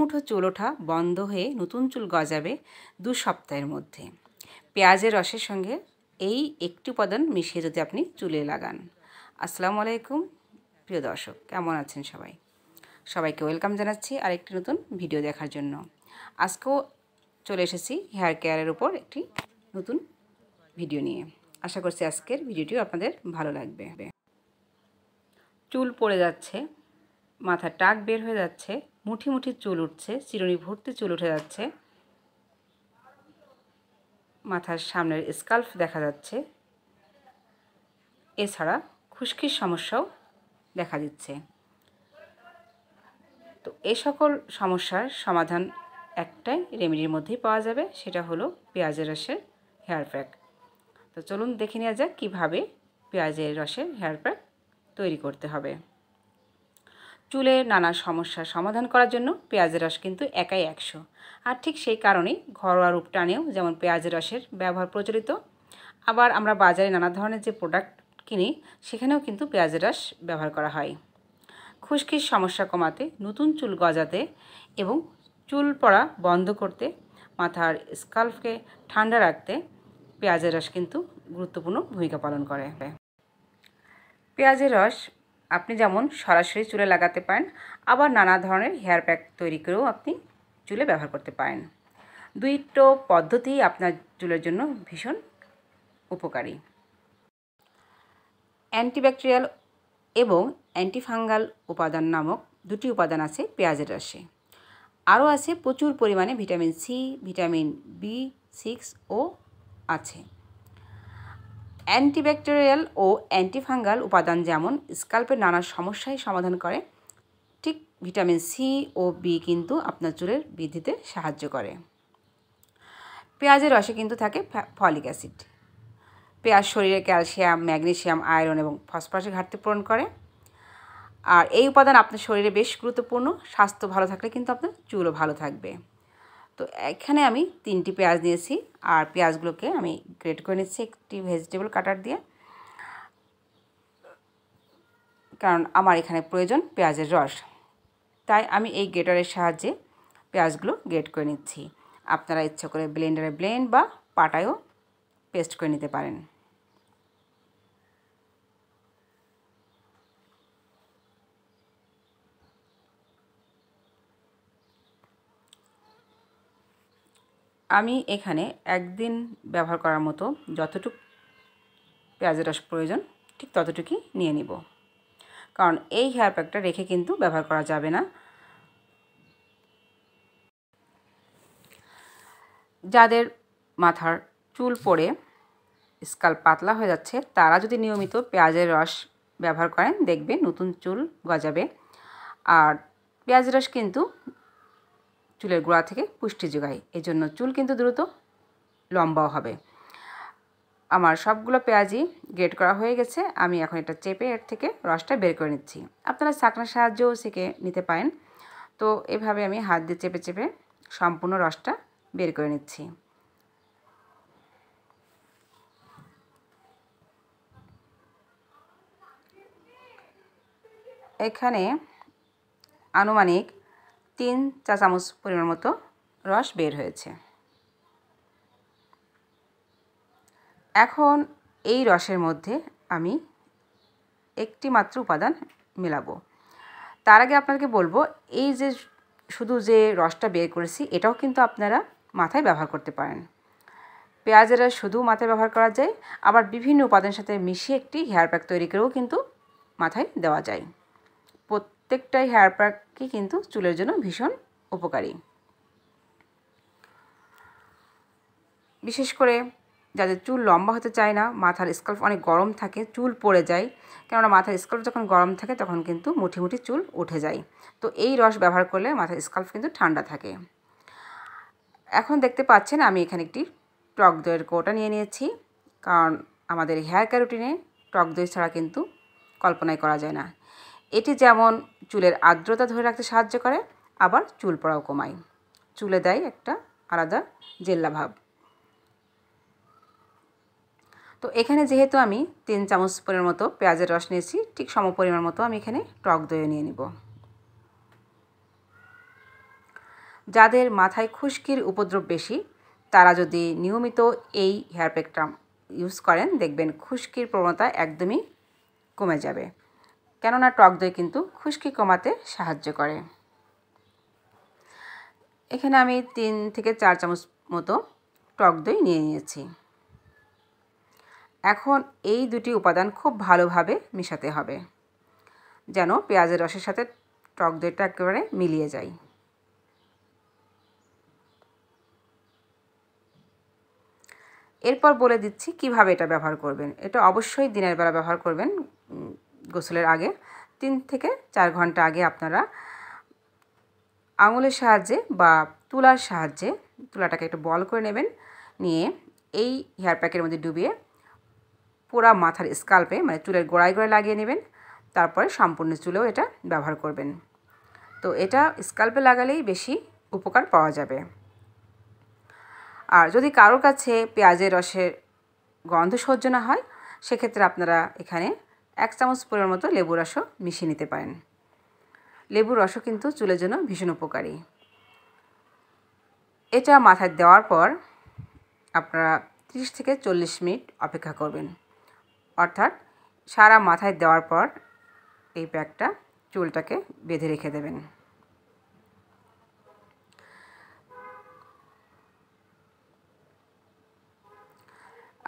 মুঠো চুল ওঠা বন্ধ হয়ে নতুন চুল গজাবে দু সপ্তাহের মধ্যে পেঁয়াজের রসের সঙ্গে এই একটি উপাদান মিশিয়ে যদি আপনি চুলে লাগান আসসালামু আলাইকুম প্রিয় দর্শক কেমন আছেন সবাই সবাইকে ওয়েলকাম জানাচ্ছি আরেকটি নতুন ভিডিও দেখার জন্য আজকেও চলে এসেছি হেয়ার কেয়ারের উপর একটি নতুন ভিডিও নিয়ে আশা করছি আজকের ভিডিওটিও আপনাদের ভালো লাগবে চুল পড়ে যাচ্ছে মাথার টাক বের হয়ে যাচ্ছে মুঠি মুঠি চুল উঠছে চিরুনি ভর্তি চুল উঠে যাচ্ছে মাথার সামনের স্কাল্ফ দেখা যাচ্ছে এছাড়া খুশকির সমস্যাও দেখা দিচ্ছে তো এই সকল সমস্যার সমাধান একটাই রেমেডির মধ্যেই পাওয়া যাবে সেটা হলো পেঁয়াজের রসের হেয়ার প্যাক তো চলুন দেখে নেওয়া যাক কীভাবে পেঁয়াজের রসের হেয়ার প্যাক তৈরি করতে হবে চুলের নানা সমস্যার সমাধান করার জন্য পেঁয়াজের রস কিন্তু একাই একশো আর ঠিক সেই কারণেই ঘরোয়া রূপ টানেও যেমন পেঁয়াজের রসের ব্যবহার প্রচলিত আবার আমরা বাজারে নানা ধরনের যে প্রোডাক্ট কিনি সেখানেও কিন্তু পেঁয়াজের রস ব্যবহার করা হয় খুশকির সমস্যা কমাতে নতুন চুল গজাতে এবং চুল পড়া বন্ধ করতে মাথার স্কাল্ফকে ঠান্ডা রাখতে পেঁয়াজের রস কিন্তু গুরুত্বপূর্ণ ভূমিকা পালন করে পেঁয়াজের রস আপনি যেমন সরাসরি চুলে লাগাতে পারেন আবার নানা ধরনের হেয়ার প্যাক তৈরি করেও আপনি চুলে ব্যবহার করতে পারেন দুইটো পদ্ধতি আপনার চুলের জন্য ভীষণ উপকারী অ্যান্টিব্যাকটেরিয়াল এবং অ্যান্টিফাঙ্গাল উপাদান নামক দুটি উপাদান আছে পেঁয়াজের রসে আরও আছে প্রচুর পরিমাণে vitamin C vitamin B six ও আছে অ্যান্টিব্যাকটেরিয়াল ও অ্যান্টিফাঙ্গাল উপাদান যেমন স্কাল্পের নানা সমস্যায় সমাধান করে ঠিক ভিটামিন সি ও বি কিন্তু আপনার চুলের বৃদ্ধিতে সাহায্য করে পেঁয়াজের রসে কিন্তু থাকে ফলিক অ্যাসিড পেঁয়াজ শরীরে ক্যালসিয়াম ম্যাগনেশিয়াম আয়রন এবং ফসফরাসের ঘাটতি পূরণ করে আর এই উপাদান আপনার শরীরে বেশ গুরুত্বপূর্ণ স্বাস্থ্য ভালো থাকলে কিন্তু আপনার চুলও ভালো থাকবে তো এখানে আমি তিনটি পেঁয়াজ নিয়েছি আর পেঁয়াজগুলোকে আমি গ্রেট করে নিচ্ছি একটি ভেজিটেবল কাটার দিয়ে কারণ আমার এখানে প্রয়োজন পেঁয়াজের রস তাই আমি এই গ্রেটারের সাহায্যে পেঁয়াজগুলো গ্রেট করে নিচ্ছি আপনারা ইচ্ছা করে ব্লেন্ডারে ব্লেন্ড বা পাটায়ও পেস্ট করে নিতে পারেন আমি এখানে একদিন ব্যবহার করার মতো যতটুক পেঁয়াজের রস প্রয়োজন ঠিক ততটুকুই নিয়ে নিব কারণ এই হেয়ার প্যাকটা রেখে কিন্তু ব্যবহার করা যাবে না যাদের মাথার চুল পড়ে স্কাল পাতলা হয়ে যাচ্ছে তারা যদি নিয়মিত পেঁয়াজের রস ব্যবহার করেন দেখবে নতুন চুল গজাবে আর পেঁয়াজ রস কিন্তু চুলের গোড়া থেকে পুষ্টি যোগায় এজন্য চুল কিন্তু দ্রুত লম্বাও হবে আমার সবগুলো পেঁয়াজি গ্রেট করা হয়ে গেছে আমি এখন এটা চেপে এর থেকে রসটা বের করে নিচ্ছি আপনারা চাকনার সাহায্যও শিখে নিতে পারেন তো এভাবে আমি হাত দিয়ে চেপে চেপে সম্পূর্ণ রসটা বের করে নিচ্ছি এখানে আনুমানিক তিন চা চামচ পরিমাণ মতো রস বের হয়েছে এখন এই রসের মধ্যে আমি একটি মাত্র উপাদান মেলাবো তার আগে আপনাকে বলবো এই যে শুধু যে রসটা বের করেছি এটাও কিন্তু আপনারা মাথায় ব্যবহার করতে পারেন পেঁয়াজের শুধু মাথায় ব্যবহার করা যায় আবার বিভিন্ন উপাদানের সাথে মিশিয়ে একটি হেয়ার প্যাক তৈরি করেও কিন্তু মাথায় দেওয়া যায় প্রত্যেকটাই হেয়ার প্যাকই কিন্তু চুলের জন্য ভীষণ উপকারী বিশেষ করে যাদের চুল লম্বা হতে চায় না মাথার স্কার্ফ অনেক গরম থাকে চুল পড়ে যায় কেননা মাথার স্কার্ফ যখন গরম থাকে তখন কিন্তু মুঠি মুঠি চুল উঠে যায় তো এই রস ব্যবহার করলে মাথার স্কার্ফ কিন্তু ঠান্ডা থাকে এখন দেখতে পাচ্ছেন আমি এখানে একটি টক দইয়ের কোটা নিয়ে নিয়েছি কারণ আমাদের হেয়ার কেয়ার রুটিনে টক দই ছাড়া কিন্তু কল্পনাই করা যায় না এটি যেমন চুলের আর্দ্রতা ধরে রাখতে সাহায্য করে আবার চুল পড়াও কমায় চুলে দেয় একটা আলাদা জেল্লা ভাব তো এখানে যেহেতু আমি তিন চামচ পরিমাণ মতো পেঁয়াজের রস নিয়েছি ঠিক সম পরিমাণ মতো আমি এখানে টক দইও নিয়ে নিব যাদের মাথায় খুশকির উপদ্রব বেশি তারা যদি নিয়মিত এই হেয়ার প্যাকটা ইউজ করেন দেখবেন খুশকির প্রবণতা একদমই কমে যাবে কেননা টক দই কিন্তু খুশকি কমাতে সাহায্য করে এখানে আমি তিন থেকে চার চামচ মতো টক দই নিয়ে নিয়েছি এখন এই দুটি উপাদান খুব ভালোভাবে মিশাতে হবে যেন পেঁয়াজের রসের সাথে টক দইটা একেবারে মিলিয়ে যায় এরপর বলে দিচ্ছি কিভাবে এটা ব্যবহার করবেন এটা অবশ্যই দিনের বেলা ব্যবহার করবেন গোসলের আগে তিন থেকে চার ঘন্টা আগে আপনারা আঙুলের সাহায্যে বা তুলার সাহায্যে তুলাটাকে একটু বল করে নেবেন নিয়ে এই হেয়ার প্যাকের মধ্যে ডুবিয়ে পুরা মাথার স্কাল্পে মানে চুলের গোড়ায় গোড়ায় লাগিয়ে নেবেন তারপরে সম্পূর্ণ চুলেও এটা ব্যবহার করবেন তো এটা স্কাল্পে লাগালেই বেশি উপকার পাওয়া যাবে আর যদি কারোর কাছে পেঁয়াজের রসের গন্ধ সহ্য না হয় সেক্ষেত্রে আপনারা এখানে এক চামচ পরিমাণ মতো লেবু রসও মিশিয়ে নিতে পারেন লেবু রসও কিন্তু চুলের জন্য ভীষণ উপকারী এটা মাথায় দেওয়ার পর আপনারা ত্রিশ থেকে চল্লিশ মিনিট অপেক্ষা করবেন অর্থাৎ সারা মাথায় দেওয়ার পর এই প্যাকটা চুলটাকে বেঁধে রেখে দেবেন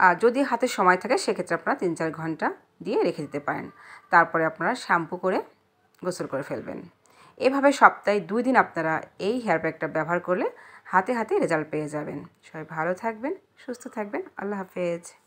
আর যদি হাতে সময় থাকে সেক্ষেত্রে আপনারা তিন চার ঘন্টা দিয়ে রেখে দিতে পারেন তারপরে আপনারা শ্যাম্পু করে গোসল করে ফেলবেন এভাবে সপ্তাহে দুই দিন আপনারা এই হেয়ার ব্যাগটা ব্যবহার করলে হাতে হাতে রেজাল্ট পেয়ে যাবেন সবাই ভালো থাকবেন সুস্থ থাকবেন আল্লাহ হাফেজ